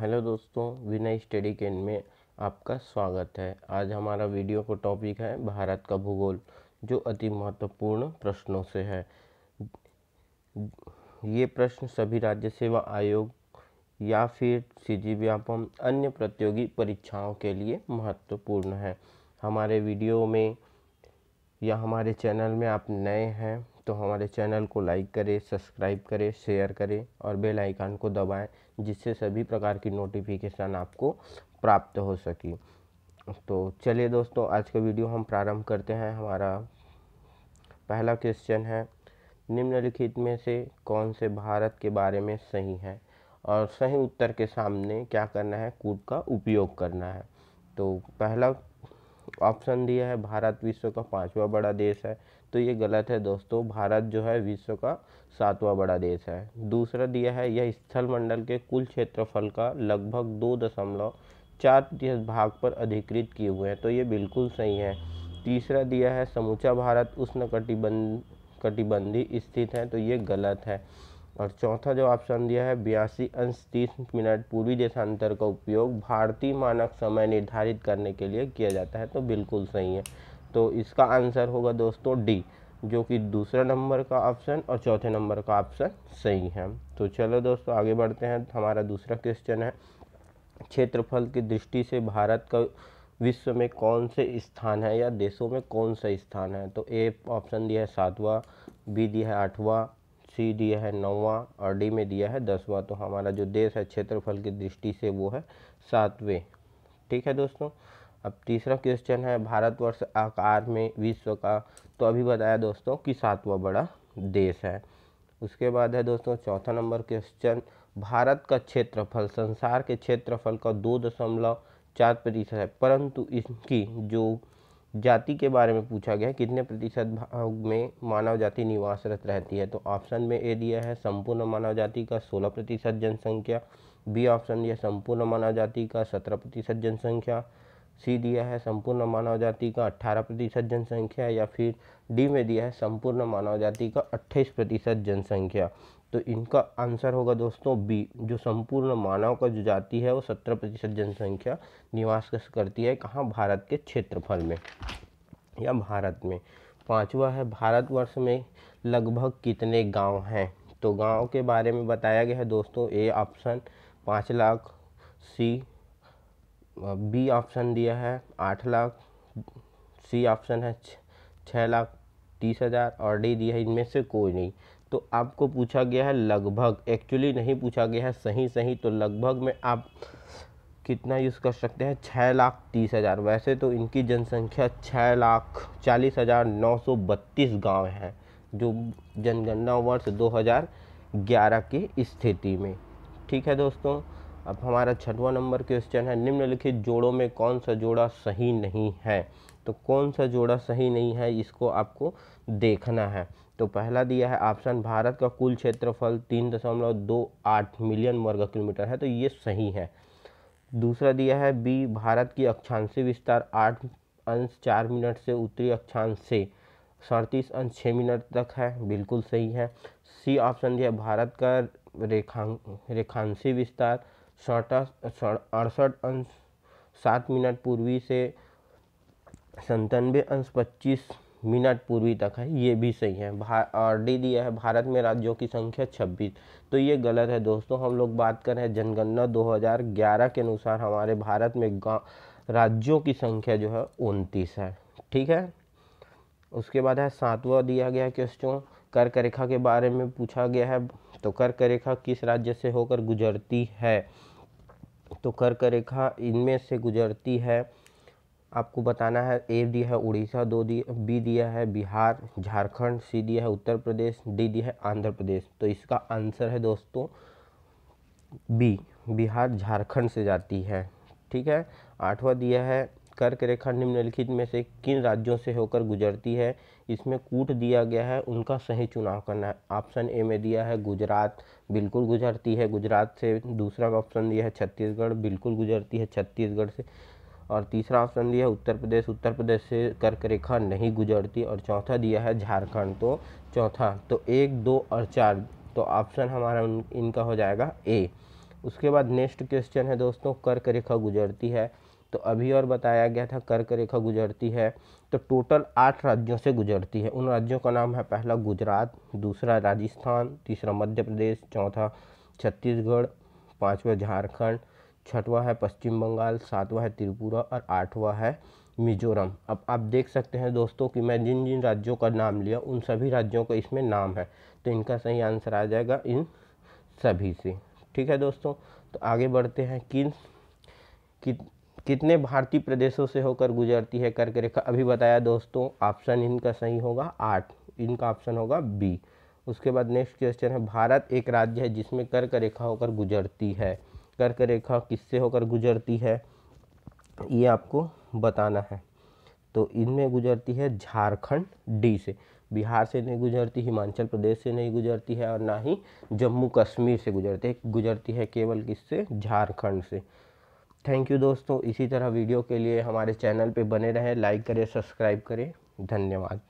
hello दोस्तों विनय study केंद्र में आपका स्वागत है आज हमारा वीडियो का टॉपिक है भारत का भूगोल जो अति महत्वपूर्ण प्रश्नों से है ये प्रश्न सभी राज्य सेवा आयोग या फिर सी जी व्यापम अन्य प्रतियोगी परीक्षाओं के लिए महत्वपूर्ण है हमारे वीडियो में या हमारे चैनल में आप नए हैं तो हमारे चैनल को लाइक करें सब्सक्राइब करें शेयर करें और बेल आइकन को दबाएं जिससे सभी प्रकार की नोटिफिकेशन आपको प्राप्त हो सके तो चलिए दोस्तों आज का वीडियो हम प्रारंभ करते हैं हमारा पहला क्वेश्चन है निम्नलिखित में से कौन से भारत के बारे में सही है और सही उत्तर के सामने क्या करना है कूट का उपयोग करना है तो पहला ऑप्शन दिया है भारत विश्व का पांचवा बड़ा देश है तो ये गलत है दोस्तों भारत जो है विश्व का सातवां बड़ा देश है दूसरा दिया है यह स्थल मंडल के कुल क्षेत्रफल का लगभग दो दशमलव चार प्रतिशत भाग पर अधिकृत किए हुए हैं तो ये बिल्कुल सही है तीसरा दिया है समूचा भारत उष्ण कटिबंध कटिबंधी स्थित है तो ये गलत है और चौथा जो ऑप्शन दिया है बयासी अंश तीस मिनट पूर्वी देशांतर का उपयोग भारतीय मानक समय निर्धारित करने के लिए किया जाता है तो बिल्कुल सही है तो इसका आंसर होगा दोस्तों डी जो कि दूसरे नंबर का ऑप्शन और चौथे नंबर का ऑप्शन सही है तो चलो दोस्तों आगे बढ़ते हैं हमारा दूसरा क्वेश्चन है क्षेत्रफल की दृष्टि से भारत का विश्व में कौन से स्थान है या देशों में कौन सा स्थान है तो ए ऑप्शन दिया है सातवा बी दिया है आठवां सी दिया है नौवा और डी में दिया है दसवां तो हमारा जो देश है क्षेत्रफल की दृष्टि से वो है सातवें ठीक है दोस्तों अब तीसरा क्वेश्चन है भारतवर्ष आकार में विश्व का तो अभी बताया दोस्तों कि सातवां बड़ा देश है उसके बाद है दोस्तों चौथा नंबर क्वेश्चन भारत का क्षेत्रफल संसार के क्षेत्रफल का दो दशमलव चार प्रतिशत है परंतु इसकी जो जाति के बारे में पूछा गया कितने प्रतिशत भाग में मानव जाति निवासरत रहती है तो ऑप्शन में ए दिया है संपूर्ण मानव जाति का सोलह प्रतिशत जनसंख्या बी ऑप्शन दिया संपूर्ण मानव जाति का सत्रह प्रतिशत जनसंख्या सी दिया है संपूर्ण मानव जाति का 18 प्रतिशत जनसंख्या या फिर डी में दिया है संपूर्ण मानव जाति का 28 प्रतिशत जनसंख्या तो इनका आंसर होगा दोस्तों बी जो संपूर्ण मानव का जो जाति है वो 17 प्रतिशत जनसंख्या निवास करती है कहाँ भारत के क्षेत्रफल में या भारत में पांचवा है भारतवर्ष में लगभग कितने गाँव हैं तो गाँव के बारे में बताया गया है दोस्तों ए ऑप्शन पाँच लाख सी बी ऑप्शन दिया है आठ लाख सी ऑप्शन है छः लाख तीस हज़ार और डी दिया है इनमें से कोई नहीं तो आपको पूछा गया है लगभग एक्चुअली नहीं पूछा गया है सही सही तो लगभग में आप कितना यूज़ कर सकते हैं छः लाख तीस हज़ार वैसे तो इनकी जनसंख्या छः लाख चालीस हज़ार नौ सौ बत्तीस गाँव हैं जो जनगणना वर्ष दो हज़ार ग्यारह की स्थिति में ठीक है दोस्तों अब हमारा छठवा नंबर क्वेश्चन है निम्नलिखित जोड़ों में कौन सा जोड़ा सही नहीं है तो कौन सा जोड़ा सही नहीं है इसको आपको देखना है तो पहला दिया है ऑप्शन भारत का कुल क्षेत्रफल तीन दशमलव दो आठ मिलियन वर्ग किलोमीटर है तो ये सही है दूसरा दिया है बी भारत की अक्षांशी विस्तार आठ अंश चार मिनट से उत्तरी अक्षांश से सड़तीस अंश छः मिनट तक है बिल्कुल सही है सी ऑप्शन दिया भारत का रेखा रेखांशी विस्तार अड़सठ अंश सात मिनट पूर्वी से संतानवे अंश पच्चीस मिनट पूर्वी तक है ये भी सही है और डी दिया है भारत में राज्यों की संख्या छब्बीस तो ये गलत है दोस्तों हम लोग बात कर रहे हैं जनगणना 2011 के अनुसार हमारे भारत में गाँव राज्यों की संख्या जो है उनतीस है ठीक है उसके बाद है सातवा दिया गया क्वेश्चन कर्क रेखा के बारे में पूछा गया है तो कर्क रेखा किस राज्य से होकर गुजरती है तो कर्क रेखा इनमें से गुजरती है आपको बताना है ए दिया है उड़ीसा दो दी बी दिया है बिहार झारखंड सी दिया है उत्तर प्रदेश डी दिया है आंध्र प्रदेश तो इसका आंसर है दोस्तों बी बिहार झारखंड से जाती है ठीक है आठवां दिया है कर्क रेखा निम्नलिखित में से किन राज्यों से होकर गुजरती है इसमें कूट दिया गया है उनका सही चुनाव करना है ऑप्शन ए में दिया है गुजरात बिल्कुल गुजरती है गुजरात से दूसरा ऑप्शन दिया है छत्तीसगढ़ बिल्कुल गुजरती है छत्तीसगढ़ से और तीसरा ऑप्शन दिया है उत्तर प्रदेश उत्तर प्रदेश से कर्क रेखा नहीं गुजरती और चौथा दिया है झारखंड तो चौथा तो एक दो और चार तो ऑप्शन हमारा इनका हो जाएगा ए उसके बाद नेक्स्ट क्वेश्चन है दोस्तों कर्क रेखा गुजरती है तो अभी और बताया गया था कर्क रेखा गुजरती है तो टोटल आठ राज्यों से गुजरती है उन राज्यों का नाम है पहला गुजरात दूसरा राजस्थान तीसरा मध्य प्रदेश चौथा छत्तीसगढ़ पाँचवा झारखंड छठवा है पश्चिम बंगाल सातवा है त्रिपुरा और आठवा है मिजोरम अब आप देख सकते हैं दोस्तों कि मैं जिन जिन राज्यों का नाम लिया उन सभी राज्यों का इसमें नाम है तो इनका सही आंसर आ जाएगा इन सभी से ठीक है दोस्तों तो आगे बढ़ते हैं किन कि कितने भारतीय प्रदेशों से होकर गुजरती है कर्क रेखा अभी बताया दोस्तों ऑप्शन इनका सही होगा आठ इनका ऑप्शन होगा बी उसके बाद नेक्स्ट क्वेश्चन है भारत एक राज्य है जिसमें कर्क रेखा होकर गुजरती है कर्क रेखा किससे होकर गुजरती है ये आपको बताना है तो इनमें गुजरती है झारखंड डी से बिहार से नहीं गुजरती हिमाचल प्रदेश से नहीं गुजरती है और ना ही जम्मू कश्मीर से गुजरती है गुजरती है केवल किससे झारखंड से थैंक यू दोस्तों इसी तरह वीडियो के लिए हमारे चैनल पे बने रहें लाइक करें सब्सक्राइब करें धन्यवाद